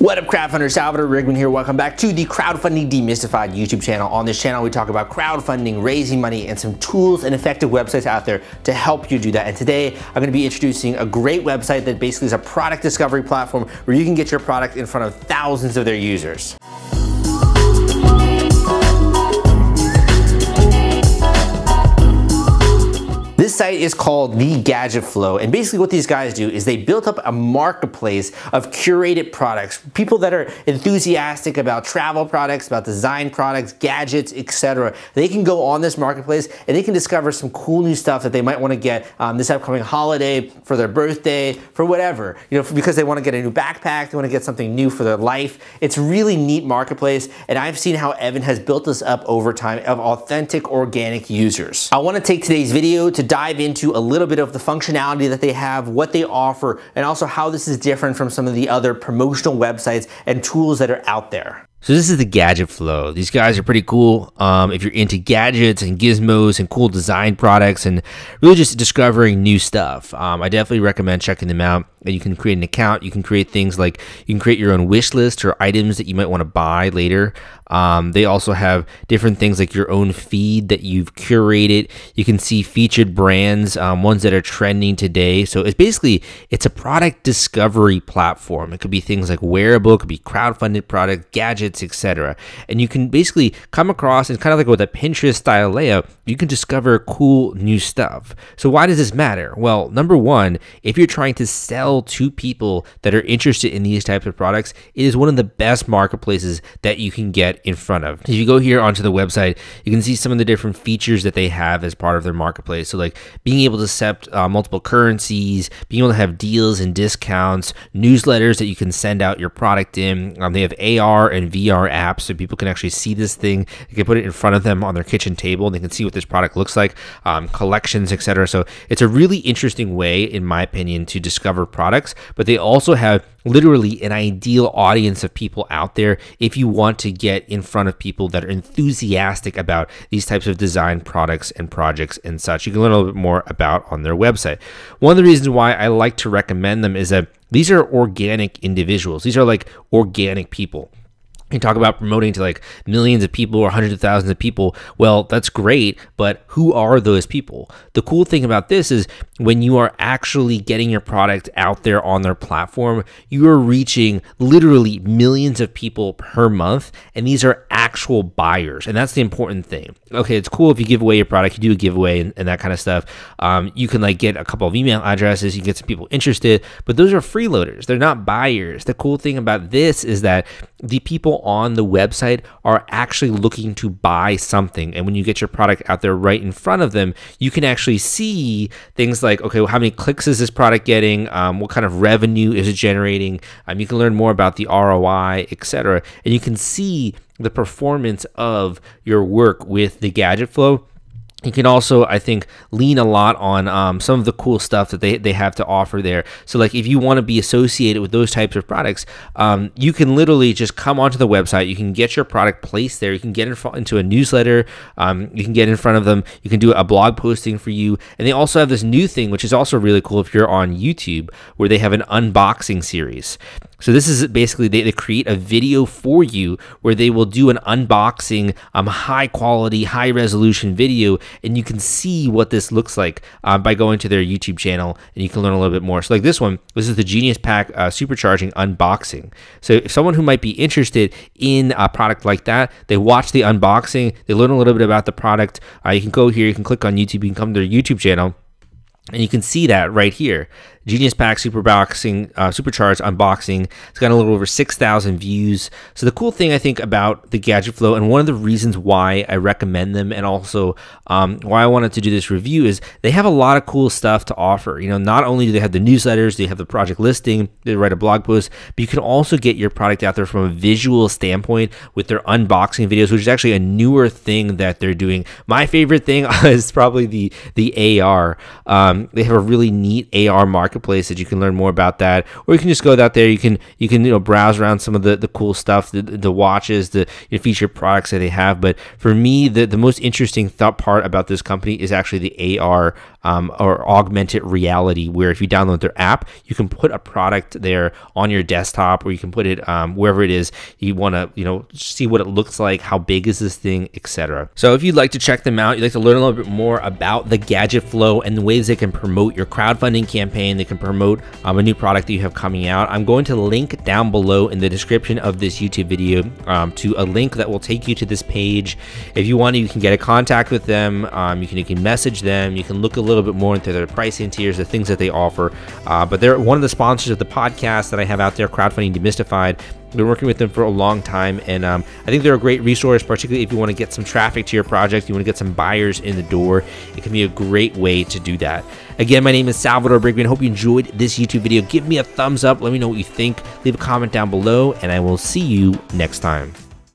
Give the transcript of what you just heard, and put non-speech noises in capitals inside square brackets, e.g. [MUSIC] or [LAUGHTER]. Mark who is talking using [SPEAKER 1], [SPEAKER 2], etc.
[SPEAKER 1] What up crowd funders, Salvador Rigman here. Welcome back to the Crowdfunding Demystified YouTube channel. On this channel, we talk about crowdfunding, raising money, and some tools and effective websites out there to help you do that. And today, I'm gonna be introducing a great website that basically is a product discovery platform where you can get your product in front of thousands of their users. site is called The Gadget Flow, and basically what these guys do is they built up a marketplace of curated products, people that are enthusiastic about travel products, about design products, gadgets, etc. They can go on this marketplace and they can discover some cool new stuff that they might want to get um, this upcoming holiday, for their birthday, for whatever. You know, because they want to get a new backpack, they want to get something new for their life. It's really neat marketplace, and I've seen how Evan has built this up over time of authentic organic users. I want to take today's video to dive dive into a little bit of the functionality that they have, what they offer, and also how this is different from some of the other promotional websites and tools that are out there. So this is the Gadget Flow. These guys are pretty cool. Um, if you're into gadgets and gizmos and cool design products and really just discovering new stuff, um, I definitely recommend checking them out. And you can create an account. You can create things like you can create your own wish list or items that you might want to buy later. Um, they also have different things like your own feed that you've curated. You can see featured brands, um, ones that are trending today. So it's basically it's a product discovery platform. It could be things like wearable, it could be crowdfunded product, gadgets, etc. And you can basically come across and kind of like with a Pinterest style layout, you can discover cool new stuff. So why does this matter? Well, number one, if you're trying to sell sell to people that are interested in these types of products, it is one of the best marketplaces that you can get in front of. If you go here onto the website, you can see some of the different features that they have as part of their marketplace. So, like being able to accept uh, multiple currencies, being able to have deals and discounts, newsletters that you can send out your product in. Um, they have AR and VR apps so people can actually see this thing. They can put it in front of them on their kitchen table and they can see what this product looks like, um, collections, etc. So, it's a really interesting way, in my opinion, to discover products products, but they also have literally an ideal audience of people out there if you want to get in front of people that are enthusiastic about these types of design products and projects and such. You can learn a little bit more about on their website. One of the reasons why I like to recommend them is that these are organic individuals. These are like organic people you talk about promoting to like millions of people or hundreds of thousands of people. Well, that's great, but who are those people? The cool thing about this is when you are actually getting your product out there on their platform, you are reaching literally millions of people per month. And these are actual buyers. And that's the important thing. Okay, it's cool if you give away your product, you do a giveaway and, and that kind of stuff. Um, you can like get a couple of email addresses, you get some people interested, but those are freeloaders. They're not buyers. The cool thing about this is that the people on the website are actually looking to buy something. And when you get your product out there right in front of them, you can actually see things like, okay, well, how many clicks is this product getting? Um, what kind of revenue is it generating? Um, you can learn more about the ROI, etc. And you can see the performance of your work with the gadget flow you can also, I think, lean a lot on um, some of the cool stuff that they, they have to offer there. So, like, if you want to be associated with those types of products, um, you can literally just come onto the website. You can get your product placed there. You can get in front into a newsletter. Um, you can get in front of them. You can do a blog posting for you. And they also have this new thing, which is also really cool if you're on YouTube, where they have an unboxing series. So this is basically they, they, create a video for you where they will do an unboxing, um, high quality, high resolution video, and you can see what this looks like um, by going to their YouTube channel, and you can learn a little bit more. So like this one, this is the Genius Pack uh, Supercharging Unboxing. So if someone who might be interested in a product like that, they watch the unboxing, they learn a little bit about the product. Uh, you can go here, you can click on YouTube, you can come to their YouTube channel. And you can see that right here. Genius Pack Super Boxing uh, Supercharged Unboxing. It's got a little over 6,000 views. So the cool thing I think about the Gadget Flow and one of the reasons why I recommend them and also um, why I wanted to do this review is they have a lot of cool stuff to offer. You know, not only do they have the newsletters, they have the project listing, they write a blog post, but you can also get your product out there from a visual standpoint with their unboxing videos, which is actually a newer thing that they're doing. My favorite thing [LAUGHS] is probably the the AR. Um, they have a really neat AR market marketplace that you can learn more about that, or you can just go out there. You can you can you know browse around some of the, the cool stuff, the, the watches, the you know, feature products that they have. But for me, the the most interesting thought part about this company is actually the AR um, or augmented reality, where if you download their app, you can put a product there on your desktop, or you can put it um, wherever it is you want to you know see what it looks like, how big is this thing, etc. So if you'd like to check them out, you'd like to learn a little bit more about the gadget flow and the ways they can promote your crowdfunding campaign they can promote um, a new product that you have coming out. I'm going to link down below in the description of this YouTube video um, to a link that will take you to this page. If you want, you can get a contact with them. Um, you can you can message them. You can look a little bit more into their pricing tiers, the things that they offer. Uh, but they're one of the sponsors of the podcast that I have out there, Crowdfunding Demystified been working with them for a long time, and um, I think they're a great resource, particularly if you want to get some traffic to your project, you want to get some buyers in the door. It can be a great way to do that. Again, my name is Salvador Brigman. Hope you enjoyed this YouTube video. Give me a thumbs up. Let me know what you think. Leave a comment down below, and I will see you next time.